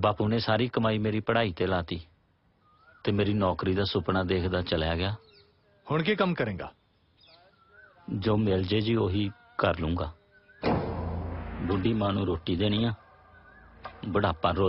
बापू ने सारी कमाई मेरी पढ़ाई लाती ते मेरी नौकरी का सुपना देखता चलया गया हूं की कम करेगा जो मिल जाए जी उ कर लूंगा बुढ़ी मां रोटी देनी बुढ़ापा रो